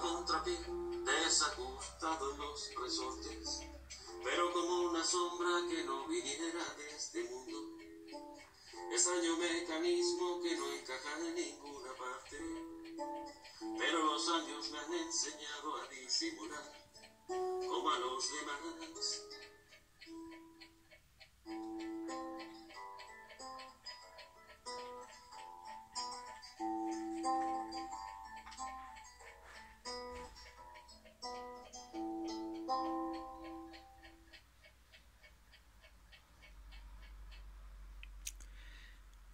contra ti contrapié, en los resortes, pero como una sombra que no viniera de este mundo. Extraño mecanismo que no encaja en ninguna parte, pero los años me han enseñado a disimular como a los demás.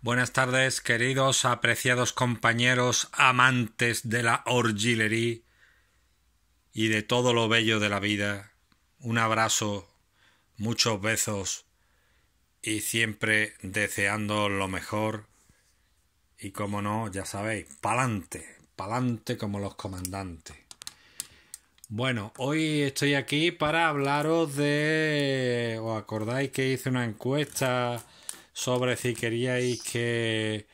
Buenas tardes, queridos, apreciados compañeros, amantes de la orgillería y de todo lo bello de la vida. Un abrazo, muchos besos y siempre deseando lo mejor. Y como no, ya sabéis, pa'lante, pa'lante como los comandantes. Bueno, hoy estoy aquí para hablaros de... ¿Os acordáis que hice una encuesta? sobre si queríais que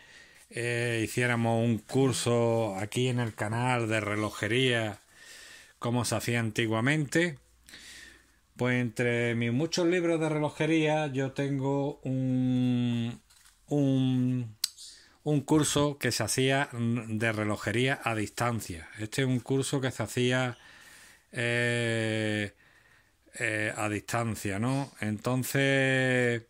eh, hiciéramos un curso aquí en el canal de relojería como se hacía antiguamente. Pues entre mis muchos libros de relojería yo tengo un, un, curso que se hacía de relojería a distancia. Este es un curso que se hacía eh, eh, a distancia, ¿no? Entonces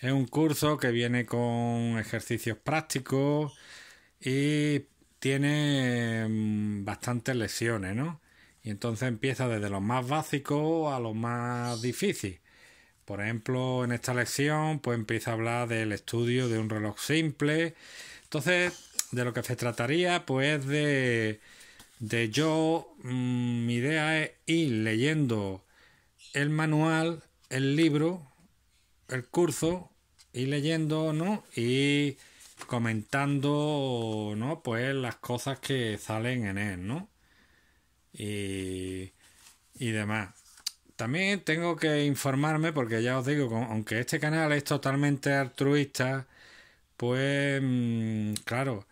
es un curso que viene con ejercicios prácticos y tiene mm, bastantes lesiones, ¿no? Y entonces empieza desde lo más básico a lo más difícil. Por ejemplo, en esta lección, pues empieza a hablar del estudio de un reloj simple. Entonces, de lo que se trataría, pues de, de yo, mm, mi idea es ir leyendo el manual, el libro, el curso, y leyendo, ¿no? Y comentando, ¿no? Pues las cosas que salen en él, ¿no? Y, y demás. También tengo que informarme porque ya os digo, aunque este canal es totalmente altruista, pues mm, claro,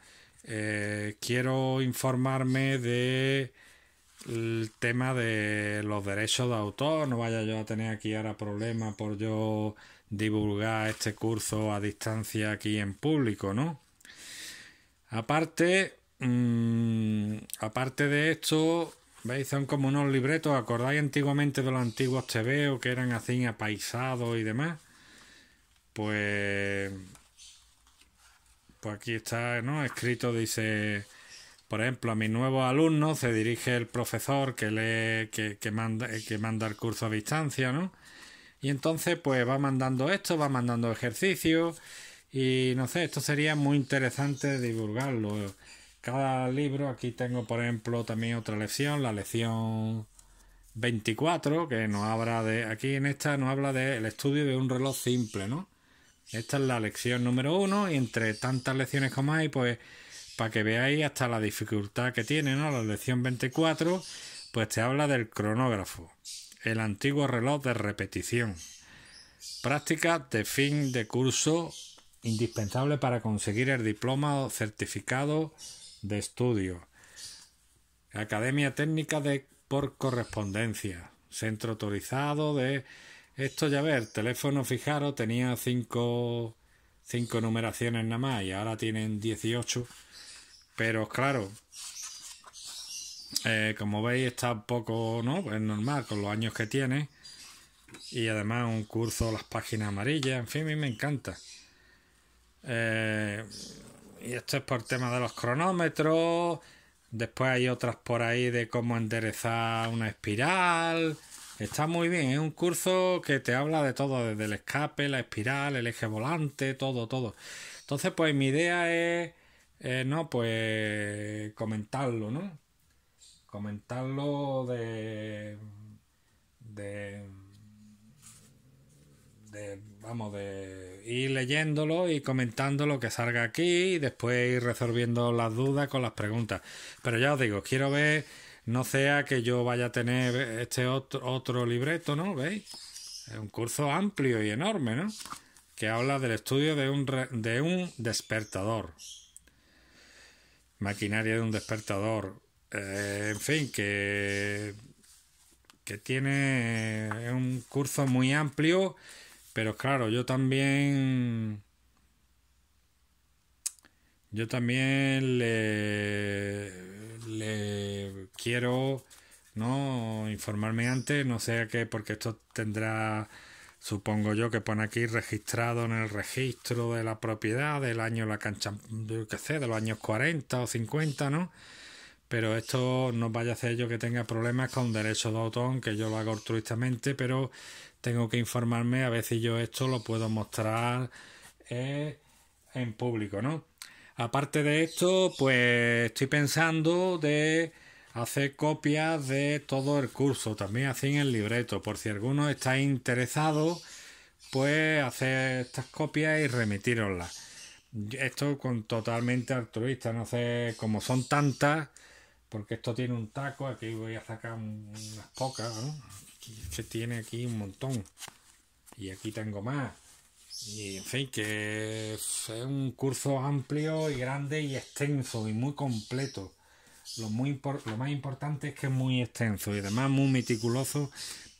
eh, quiero informarme de el tema de los derechos de autor, no vaya yo a tener aquí ahora problemas por yo divulgar este curso a distancia aquí en público, ¿no? Aparte, mm, aparte de esto, veis, son como unos libretos, ¿acordáis antiguamente de los antiguos TVO que eran así apaisados y demás? Pues, pues aquí está, ¿no? Escrito, dice por ejemplo, a mis nuevos alumnos se dirige el profesor que, manda, eh, que el curso a distancia, ¿no? Y entonces, pues va mandando esto, va mandando ejercicios. Y no sé, esto sería muy interesante divulgarlo. Cada libro, aquí tengo, por ejemplo, también otra lección, la lección 24, que nos habla de. Aquí en esta nos habla del estudio de un reloj simple, ¿no? Esta es la lección número uno, y entre tantas lecciones como hay, pues para que veáis hasta la dificultad que tiene, ¿no? La lección 24, pues te habla del cronógrafo, el antiguo reloj de repetición. práctica de fin de curso indispensable para conseguir el diploma o certificado de estudio. Academia técnica de por correspondencia. Centro autorizado de esto ya ver, teléfono fijaros tenía cinco, cinco numeraciones nada más y ahora tienen 18. Pero claro, eh, como veis, está un poco, ¿no? Pues normal con los años que tiene. Y además un curso, las páginas amarillas, en fin, a mí me encanta. Eh, y esto es por tema de los cronómetros. Después hay otras por ahí de cómo enderezar una espiral. Está muy bien, es un curso que te habla de todo, desde el escape, la espiral, el eje volante, todo, todo. Entonces, pues mi idea es eh, no, pues comentarlo, ¿no? Comentarlo de, de, vamos, de ir leyéndolo y comentando lo que salga aquí y después ir resolviendo las dudas con las preguntas. Pero ya os digo, quiero ver, no sea que yo vaya a tener este otro, otro libreto, ¿no? ¿Veis? Es un curso amplio y enorme, ¿no? Que habla del estudio de un, de un despertador maquinaria de un despertador, eh, en fin, que, que tiene un curso muy amplio, pero claro, yo también... Yo también le, le quiero ¿no? informarme antes, no sé qué, porque esto tendrá supongo yo que pone aquí registrado en el registro de la propiedad del año la cancha, de los años 40 o 50, ¿no? Pero esto no vaya a hacer yo que tenga problemas con derechos de autor, que yo lo hago altruistamente, pero tengo que informarme a ver si yo esto lo puedo mostrar eh, en público, ¿no? Aparte de esto, pues estoy pensando de hace copias de todo el curso, también así en el libreto, por si alguno está interesado, pues hacer estas copias y remitiroslas Esto con totalmente altruista, no sé, cómo son tantas, porque esto tiene un taco, aquí voy a sacar unas pocas, que tiene aquí un montón. Y aquí tengo más. Y en fin, que es un curso amplio y grande y extenso y muy completo. Lo, muy lo más importante es que es muy extenso y además muy meticuloso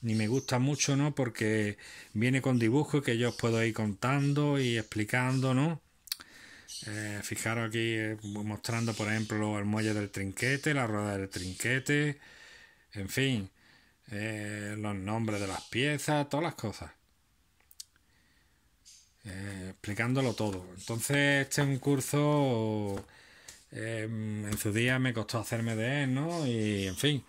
y me gusta mucho, ¿no? Porque viene con dibujos que yo os puedo ir contando y explicando, ¿no? Eh, fijaros aquí eh, mostrando, por ejemplo, el muelle del trinquete, la rueda del trinquete, en fin, eh, los nombres de las piezas, todas las cosas. explicándolo todo. Entonces, este es un curso Em, en su día me costó hacerme de él, ¿no? Y en fin,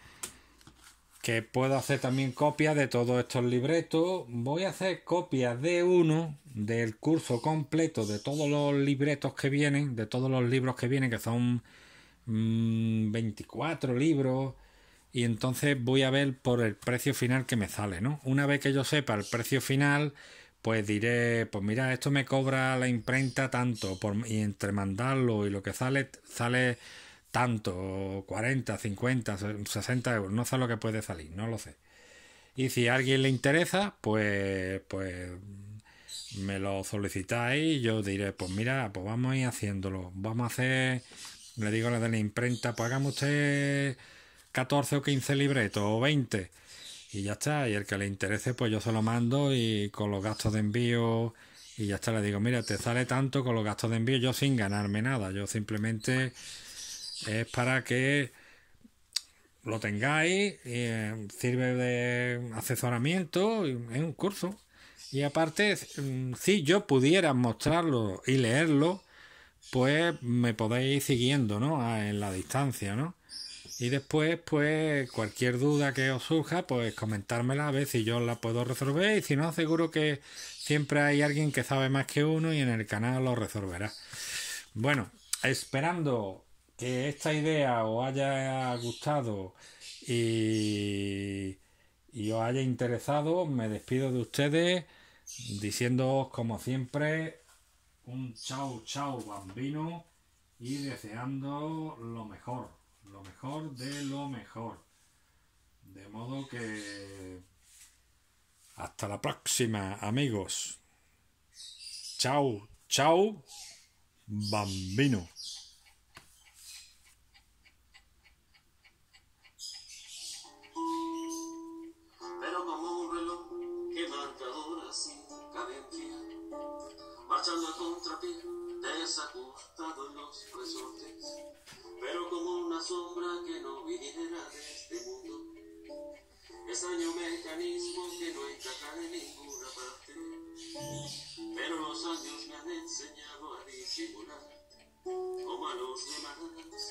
que puedo hacer también copias de todos estos libretos. Voy a hacer copias de uno del curso completo de todos los libretos que vienen, de todos los libros que vienen, que son 24 mm, libros. Y entonces voy a ver por el precio final que me sale, ¿no? Una vez que yo sepa el precio final, pues diré, pues mira, esto me cobra la imprenta tanto, por, y entre mandarlo y lo que sale, sale tanto, 40, 50, 60 euros, no sé lo que puede salir, no lo sé. Y si a alguien le interesa, pues, pues me lo solicitáis y yo diré, pues mira, pues vamos a ir haciéndolo, vamos a hacer, le digo a la de la imprenta, pues hagamos 14 o 15 libretos o 20 y ya está. Y el que le interese, pues yo se lo mando y con los gastos de envío y ya está. Le digo, mira, te sale tanto con los gastos de envío yo sin ganarme nada. Yo simplemente es para que lo tengáis, y eh, sirve de asesoramiento, es un curso. Y aparte, mm, si yo pudiera mostrarlo y leerlo, pues me podéis ir siguiendo, ¿no? En la distancia, ¿no? Y después, pues, cualquier duda que os surja, pues comentármela a ver si yo la puedo resolver. Y si no, seguro que siempre hay alguien que sabe más que uno y en el canal lo resolverá. Bueno, esperando que esta idea os haya gustado y, y os haya interesado, me despido de ustedes diciéndoos como siempre un chao chao bambino y deseando lo mejor lo mejor de lo mejor. De modo que... Hasta la próxima, amigos. Chao, chao, bambino. extraño mecanismo que no encaja en ninguna parte. Pero los años me han enseñado a disimular como a los demás.